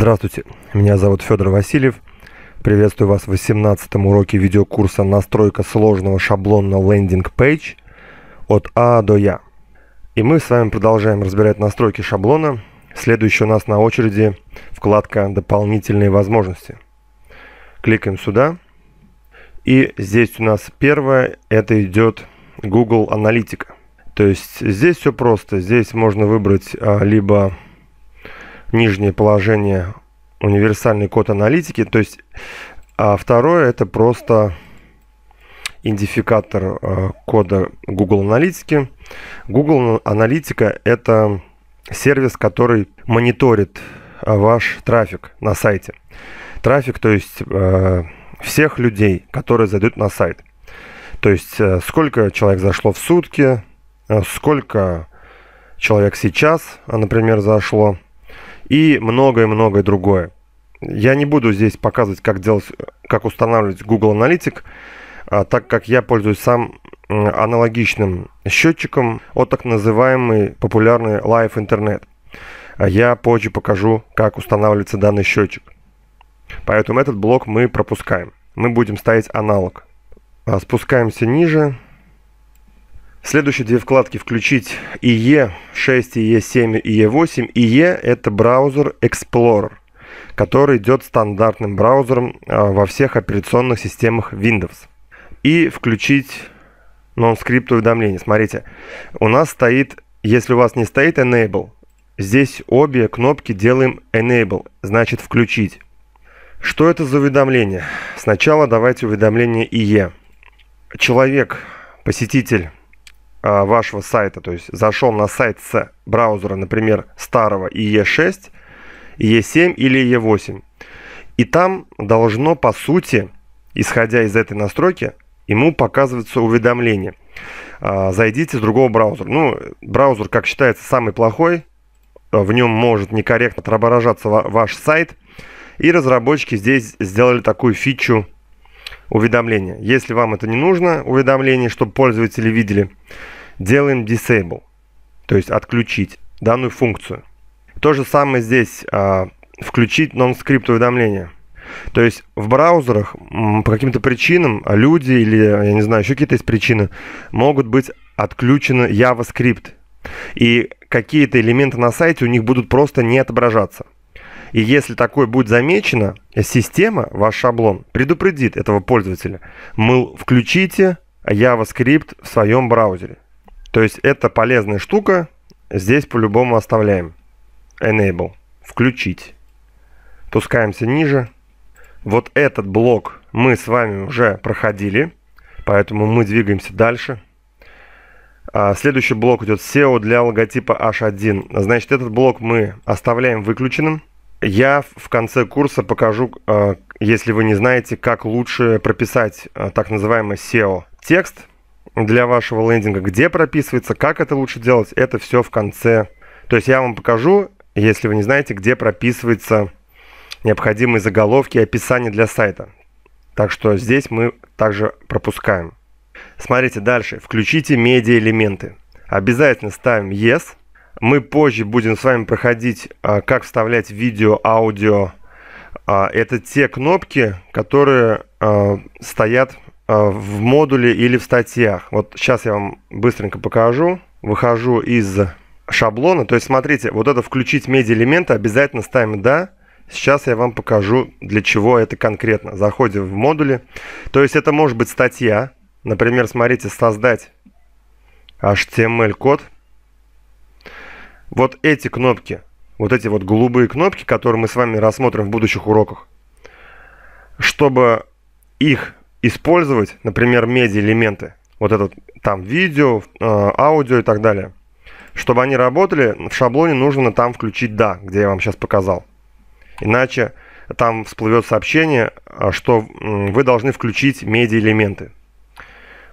Здравствуйте, меня зовут Федор Васильев. Приветствую вас в 18 уроке видеокурса «Настройка сложного шаблона лендинг-пейдж» от А до Я. И мы с вами продолжаем разбирать настройки шаблона. Следующая у нас на очереди вкладка «Дополнительные возможности». Кликаем сюда. И здесь у нас первое, это идет Google Аналитика. То есть здесь все просто. Здесь можно выбрать а, либо нижнее положение универсальный код аналитики, то есть, а второе это просто идентификатор э, кода Google Аналитики. Google Аналитика это сервис, который мониторит э, ваш трафик на сайте. Трафик, то есть э, всех людей, которые зайдут на сайт. То есть сколько человек зашло в сутки, сколько человек сейчас, например, зашло и многое-многое другое. Я не буду здесь показывать, как, делать, как устанавливать Google Analytics, а, так как я пользуюсь сам аналогичным счетчиком от так называемый популярный Live Internet. А я позже покажу, как устанавливается данный счетчик. Поэтому этот блок мы пропускаем. Мы будем ставить аналог. А, спускаемся ниже. Следующие две вкладки включить IE6, IE7, IE8. IE – это браузер Explorer, который идет стандартным браузером а, во всех операционных системах Windows. И включить non-script уведомления. Смотрите, у нас стоит, если у вас не стоит Enable, здесь обе кнопки делаем Enable, значит включить. Что это за уведомление? Сначала давайте уведомление IE. Человек, посетитель Э, вашего сайта, то есть зашел на сайт с браузера, например, старого IE6, IE7 или IE8. И там должно, по сути, исходя из этой настройки, ему показываться уведомление. А, зайдите с другого браузера. Ну, браузер, как считается, самый плохой. В нем может некорректно отображаться ваш сайт. И разработчики здесь сделали такую фичу уведомления. Если вам это не нужно, уведомление, чтобы пользователи видели, делаем disable, то есть отключить данную функцию. То же самое здесь а, включить non-script уведомления. То есть в браузерах по каким-то причинам а люди или, я не знаю, еще какие-то есть причины, могут быть отключены JavaScript. И какие-то элементы на сайте у них будут просто не отображаться. И если такое будет замечено, система, ваш шаблон, предупредит этого пользователя. Мыл, включите JavaScript а в своем браузере. То есть это полезная штука. Здесь по-любому оставляем. Enable. Включить. Пускаемся ниже. Вот этот блок мы с вами уже проходили. Поэтому мы двигаемся дальше. А, следующий блок идет SEO для логотипа H1. Значит, этот блок мы оставляем выключенным. Я в конце курса покажу, а, если вы не знаете, как лучше прописать а, так называемый SEO-текст для вашего лендинга, где прописывается, как это лучше делать, это все в конце. То есть я вам покажу, если вы не знаете, где прописываются необходимые заголовки и описание для сайта. Так что здесь мы также пропускаем. Смотрите дальше. Включите медиа элементы. Обязательно ставим Yes – мы позже будем с вами проходить, а, как вставлять видео, аудио. А, это те кнопки, которые а, стоят в модуле или в статьях. Вот сейчас я вам быстренько покажу. Выхожу из шаблона. То есть смотрите, вот это включить медиа-элементы обязательно ставим «да». Сейчас я вам покажу, для чего это конкретно. Заходим в модули. То есть это может быть статья. Например, смотрите, создать HTML-код вот эти кнопки, вот эти вот голубые кнопки, которые мы с вами рассмотрим в будущих уроках, чтобы их использовать, например, медиа-элементы, вот этот там видео, э, аудио и так далее, чтобы они работали, в шаблоне нужно там включить «да», где я вам сейчас показал. Иначе там всплывет сообщение, э, что вы должны включить медиа-элементы.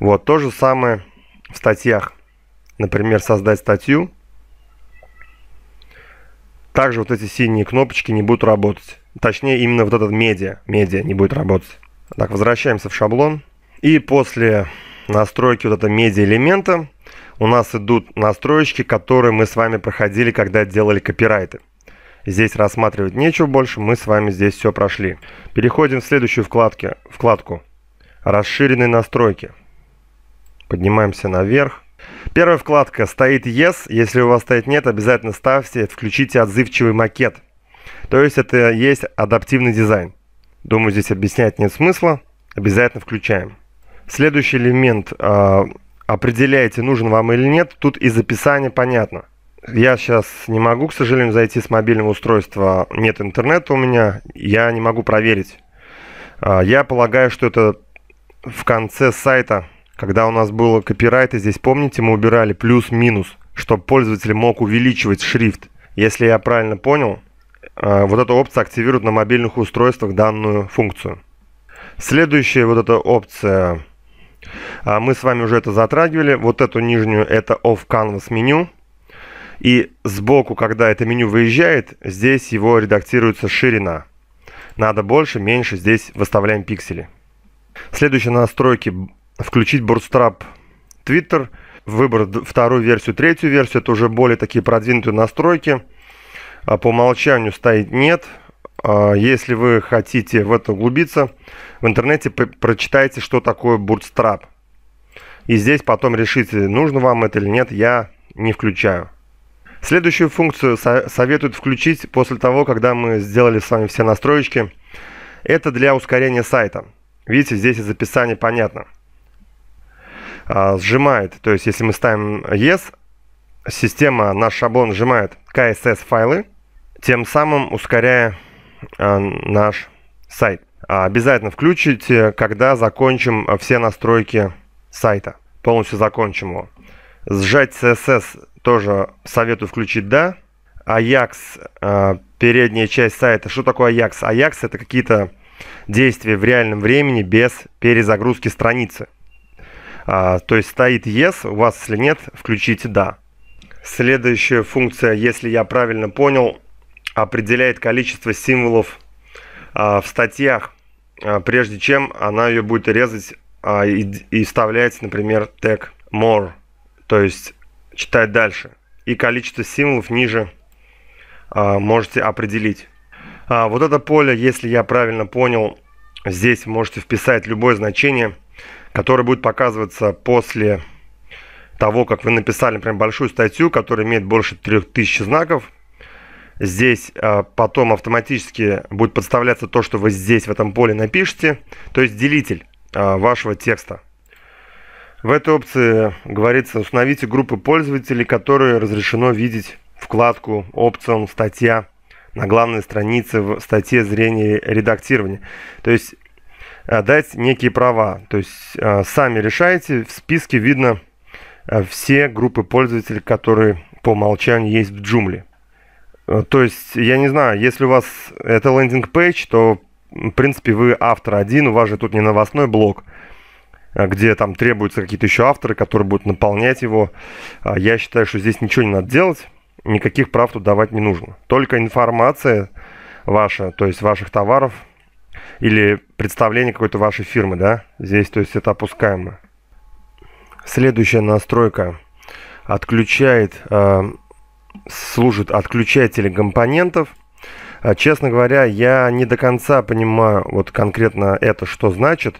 Вот, то же самое в статьях. Например, создать статью – также вот эти синие кнопочки не будут работать. Точнее, именно вот этот медиа, медиа не будет работать. Так, возвращаемся в шаблон. И после настройки вот этого медиа элемента у нас идут настройки, которые мы с вами проходили, когда делали копирайты. Здесь рассматривать нечего больше, мы с вами здесь все прошли. Переходим в следующую вкладке, вкладку «Расширенные настройки». Поднимаемся наверх. Первая вкладка стоит Yes. Если у вас стоит нет, обязательно ставьте, включите отзывчивый макет. То есть это есть адаптивный дизайн. Думаю, здесь объяснять нет смысла. Обязательно включаем. Следующий элемент а, определяете, нужен вам или нет. Тут из описания понятно. Я сейчас не могу, к сожалению, зайти с мобильного устройства. Нет интернета у меня. Я не могу проверить. А, я полагаю, что это в конце сайта когда у нас было копирайты, здесь помните, мы убирали плюс-минус, чтобы пользователь мог увеличивать шрифт. Если я правильно понял, э, вот эта опция активирует на мобильных устройствах данную функцию. Следующая вот эта опция, а, мы с вами уже это затрагивали, вот эту нижнюю, это Off Canvas меню. И сбоку, когда это меню выезжает, здесь его редактируется ширина. Надо больше, меньше, здесь выставляем пиксели. Следующие настройки включить Bootstrap Twitter, Выбор вторую версию, третью версию, это уже более такие продвинутые настройки. А по умолчанию стоит «нет». А если вы хотите в это углубиться, в интернете прочитайте, что такое Bootstrap. И здесь потом решите, нужно вам это или нет, я не включаю. Следующую функцию советуют включить после того, когда мы сделали с вами все настроечки. Это для ускорения сайта. Видите, здесь из описания понятно. А, сжимает, то есть если мы ставим yes, система, наш шаблон сжимает KSS файлы, тем самым ускоряя а, наш сайт. А, обязательно включите, когда закончим все настройки сайта, полностью закончим его. Сжать CSS тоже советую включить «да». Ajax передняя часть сайта. Что такое Ajax? Ajax это какие-то действия в реальном времени без перезагрузки страницы. А, то есть стоит yes, у вас если нет, включите да. Следующая функция, если я правильно понял, определяет количество символов а, в статьях, а, прежде чем она ее будет резать и, вставлять, например, тег more, то есть читать дальше. И количество символов ниже можете определить. вот это поле, если я правильно понял, здесь можете вписать любое значение – который будет показываться после того, как вы написали, например, большую статью, которая имеет больше 3000 знаков. Здесь э, потом автоматически будет подставляться то, что вы здесь в этом поле напишете, то есть делитель э, вашего текста. В этой опции говорится, установите группы пользователей, которые разрешено видеть вкладку «Опцион», «Статья» на главной странице в статье «Зрение редактирования, То есть Э, дать некие права. То есть э, сами решаете, в списке видно э, все группы пользователей, которые по умолчанию есть в джумле. То есть, я не знаю, если у вас это лендинг-пейдж, то, в принципе, вы автор один, у вас же тут не новостной блок, где там требуются какие-то еще авторы, которые будут наполнять его. А я считаю, что здесь ничего не надо делать, никаких прав тут давать не нужно. Только информация ваша, то есть ваших товаров – или представление какой-то вашей фирмы, да? Здесь, то есть, это опускаемо. Следующая настройка отключает, э, служит отключатели компонентов. Э, честно говоря, я не до конца понимаю вот конкретно это, что значит.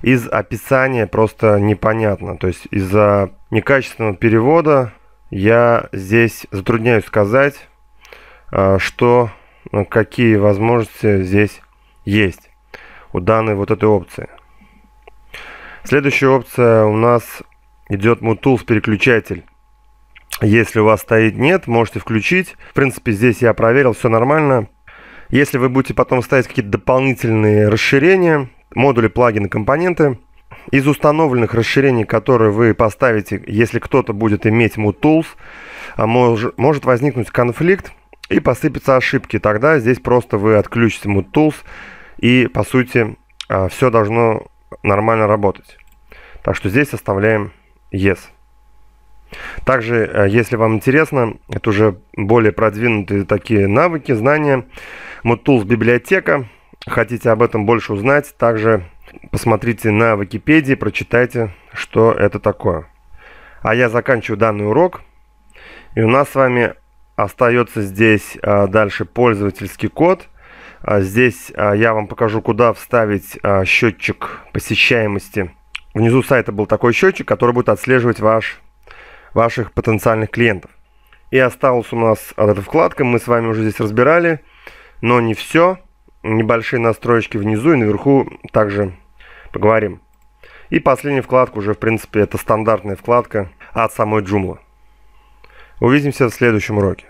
Из описания просто непонятно. То есть из-за некачественного перевода я здесь затрудняюсь сказать, э, что э, какие возможности здесь есть у данной вот этой опции. Следующая опция у нас идет Mutools переключатель. Если у вас стоит нет, можете включить. В принципе, здесь я проверил, все нормально. Если вы будете потом ставить какие-то дополнительные расширения, модули, плагины, компоненты, из установленных расширений, которые вы поставите, если кто-то будет иметь Mutools, а мож, может возникнуть конфликт и посыпятся ошибки. Тогда здесь просто вы отключите Mutools. И, по сути, а, все должно нормально работать. Так что здесь оставляем yes. Также, а, если вам интересно, это уже более продвинутые такие навыки, знания. ModTools библиотека. Хотите об этом больше узнать, также посмотрите на Википедии, прочитайте, что это такое. А я заканчиваю данный урок. И у нас с вами остается здесь а, дальше пользовательский код – а здесь а, я вам покажу, куда вставить а, счетчик посещаемости. Внизу сайта был такой счетчик, который будет отслеживать ваш, ваших потенциальных клиентов. И осталась у нас вот эта вкладка, мы с вами уже здесь разбирали, но не все. Небольшие настройки внизу и наверху также поговорим. И последняя вкладка уже, в принципе, это стандартная вкладка от самой Joomla. Увидимся в следующем уроке.